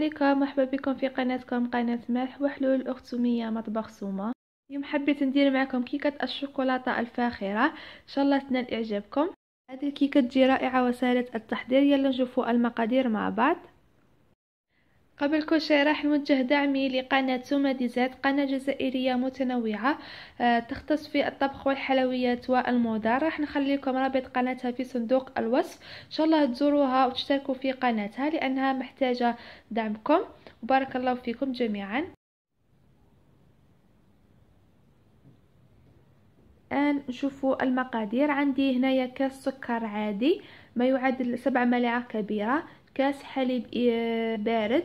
عليكم مرحبا بكم في قناتكم قناة ملح وحلول أخت سمية مطبخ سومة اليوم حبيت ندير معكم كيكة الشوكولاتة الفاخرة إن شاء الله تنال إعجابكم هذه الكيكة تجي رائعة وسهلة التحضير يلا نشوفوا المقادير مع بعض قبل كل شيء راح نوجه دعمي لقناة سوما ديزات قناة جزائرية متنوعة آه، تختص في الطبخ والحلويات والموضة راح نخليكم رابط قناتها في صندوق الوصف إن شاء الله تزوروها وتشتركوا في قناتها لأنها محتاجة دعمكم وبارك الله فيكم جميعا الآن نشوفوا المقادير عندي هنايا كاس سكر عادي ما يعادل سبع ملاعق كبيرة كاس حليب آه، بارد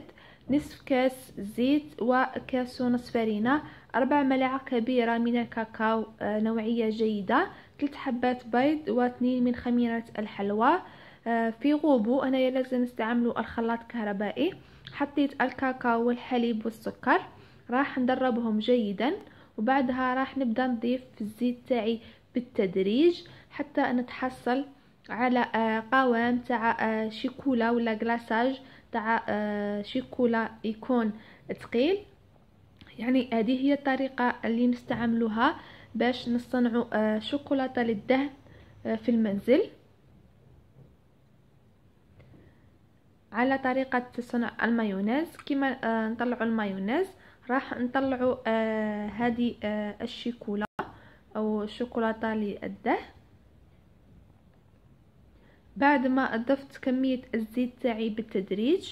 نصف كاس زيت وكاس ونصف فرينة أربع ملاعق كبيرة من الكاكاو آه، نوعية جيدة ثلاث حبات بيض واثنين من خميرة الحلوى آه، في غوبو أنا لازم نستعمل الخلاط كهربائي حطيت الكاكاو والحليب والسكر راح ندربهم جيدا وبعدها راح نبدا نضيف في الزيت تاعي بالتدريج حتى نتحصل على آه، قوام تاع آه، شيكولا ولا كلاصاج تاع آه، شيكولا يكون ثقيل يعني هذه هي الطريقه اللي نستعملوها باش نصنعوا شوكولاته للدهن في المنزل على طريقه صنع المايونيز كما نطلعوا المايونيز راح نطلعوا هذه الشيكولا او الشوكولاته للدهن بعد ما أضفت كمية الزيت تاعي بالتدريج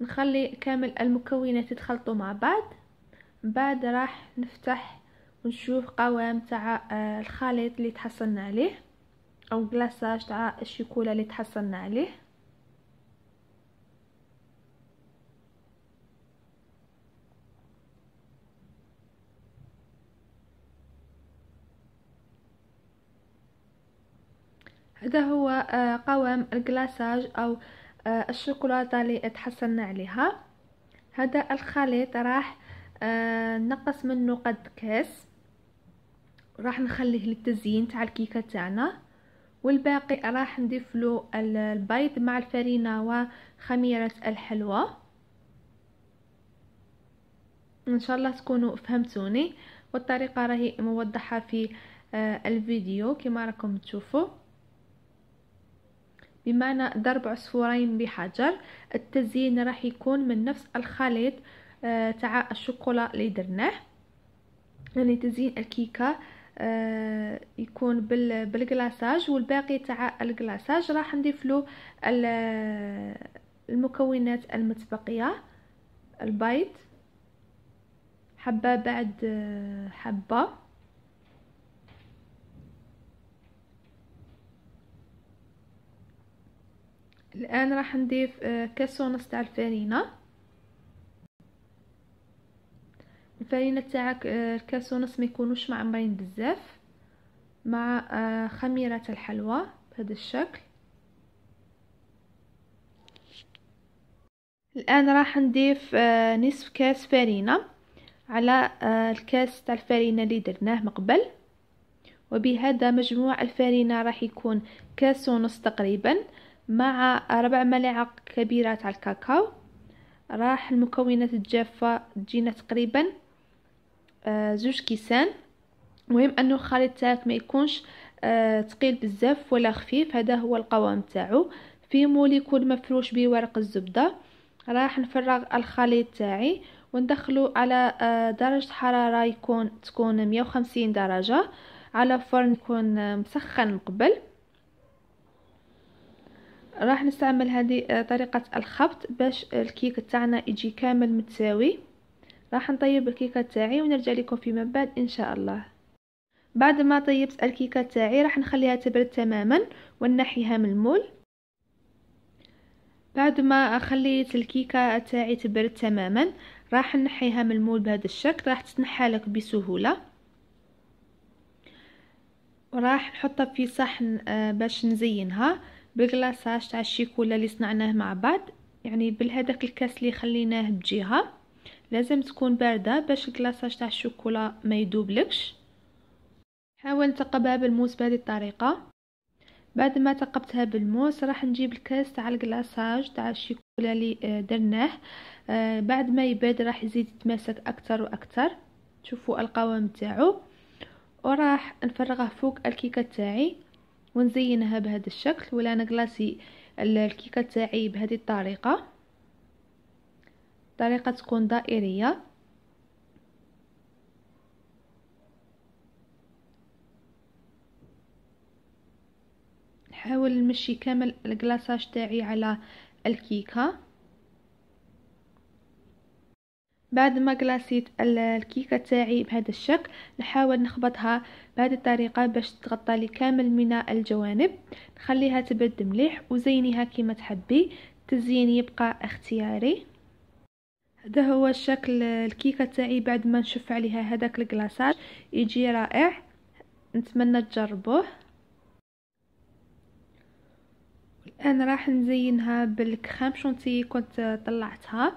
نخلي كامل المكونات يتخلطوا مع بعض بعد راح نفتح ونشوف قوام تاع آه، الخليط اللي تحصلنا عليه او كلاصاج تاع الشيكولا اللي تحصلنا عليه هذا هو آه، قوام الكلاساج او آه، الشوكولاته اللي تحصلنا عليها هذا الخليط راح آه، نقص منه قد كاس راح نخليه للتزيين تاع الكيكه تاعنا والباقي راح نضيف له البيض مع الفرينه وخميره الحلوى ان شاء الله تكونوا فهمتوني والطريقه راهي موضحه في الفيديو كما راكم تشوفوا بمعنى ضرب عصفورين بحجر التزيين راح يكون من نفس الخليط آه، تاع الشوكولا اللي درناه يعني تزيين الكيكه آه، يكون بال بالكلاصاج والباقي تاع الكلاصاج راح نضيف له المكونات المتبقيه البيض حبه بعد آه، حبه الان راح نضيف آه، كاس ونص تاع الفرينه الفرينه تاعك آه، الكاس ونص ما يكونوش معمرين بزاف مع آه، خميره الحلوى بهذا الشكل الان راح نضيف نصف كاس فرينه على الكاس تاع الفرينه اللي درناه مقبل وبهذا مجموع الفرينه راح يكون كاس ونص تقريبا مع ربع ملعقة كبيرة تاع الكاكاو راح المكونات الجافة تجينا تقريبا آه، زوج كيسان مهم انه الخليط تاعك ما يكونش ثقيل آه، بزاف ولا خفيف هذا هو القوام تاعو مول موليكول مفروش بورق الزبده راح نفرغ الخليط تاعي وندخله على آه، درجه حراره يكون تكون 150 درجه على فرن يكون مسخن من قبل راح نستعمل هذه آه، طريقة الخبط باش الكيك تاعنا يجي كامل متساوي راح نطيب الكيكة تاعي ونرجع لكم فيما بعد ان شاء الله بعد ما طيبت الكيكة تاعي راح نخليها تبرد تماما ونحيها من المول بعد ما خليت الكيكة تاعي تبرد تماما راح نحيها من المول بهذا الشكل راح تتنحى لك بسهولة وراح نحطها في صحن آه، باش نزينها بالكلاصاج تاع الشيكولا اللي صنعناه مع بعض يعني بالهداك الكاس اللي خليناه بجهه لازم تكون بارده باش الكلاصاج تاع الشوكولا ما يدوبلكش حاول تقبها بالموس بهذه الطريقه بعد ما تقبتها بالموس راح نجيب الكاس تاع الكلاصاج تاع الشيكولا اللي آه، درناه آه، بعد ما يبرد راح يزيد يتماسك اكثر واكثر تشوفوا القوام تاعو وراح نفرغه فوق الكيكه تاعي ونزينها بهذا الشكل ولا نكلاصي الكيكه تاعي بهذه الطريقه طريقه تكون دائريه نحاول نمشي كامل الكلاصاج تاعي على الكيكه بعد ما كلاسيت الكيكه تاعي بهذا الشكل نحاول نخبطها بهذه الطريقه باش تغطى لي كامل من الجوانب نخليها تبرد مليح وزينيها كما تحبي التزيين يبقى اختياري هذا هو الشكل الكيكه تاعي بعد ما نشف عليها هذاك الكلاصاج يجي رائع نتمنى تجربوه الان راح نزينها بالكريم شونتي كنت طلعتها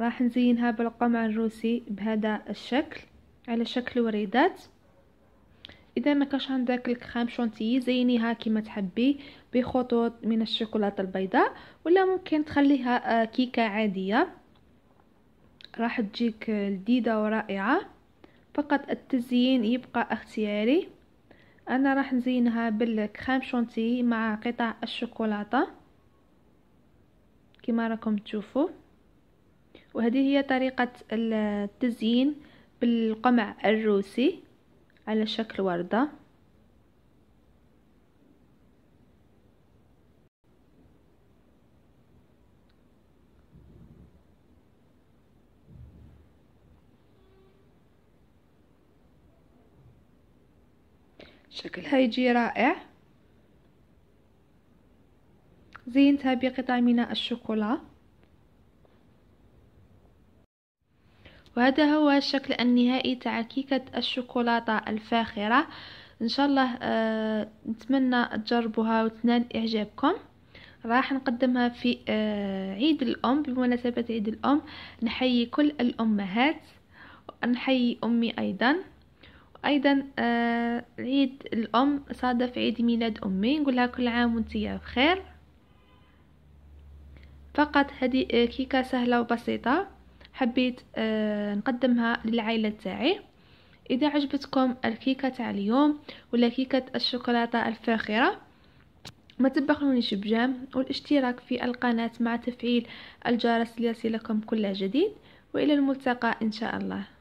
راح نزينها بالقمع الروسي بهذا الشكل على شكل وريدات اذا ما كاش عندك الكريم شونتيي زينيها كما تحبي بخطوط من الشوكولاته البيضاء ولا ممكن تخليها آه، كيكه عاديه راح تجيك لذيذه ورائعه فقط التزيين يبقى اختياري انا راح نزينها بالكريم شونتيي مع قطع الشوكولاته كما راكم تشوفوا وهذه هي طريقة التزيين بالقمع الروسي على شكل وردة شكلها يجي رائع زينتها بقطع من الشوكولا وهذا هو الشكل النهائي تاع كيكة الشوكولاتة الفاخرة ان شاء الله آه نتمنى تجربوها وتنال اعجابكم راح نقدمها في آه عيد الام بمناسبة عيد الام نحيي كل الامهات نحيي امي ايضا ايضا آه عيد الام صادف عيد ميلاد امي نقول لها كل عام وانت بخير فقط هذه آه، كيكه سهله وبسيطه حبيت آه، نقدمها للعائلة تاعي إذا عجبتكم الكيكة تاع اليوم ولا كيكة الشوكولاتة الفاخرة ما تبخلونيش بجام والاشتراك في القناة مع تفعيل الجرس ليصلكم كل جديد وإلى الملتقى إن شاء الله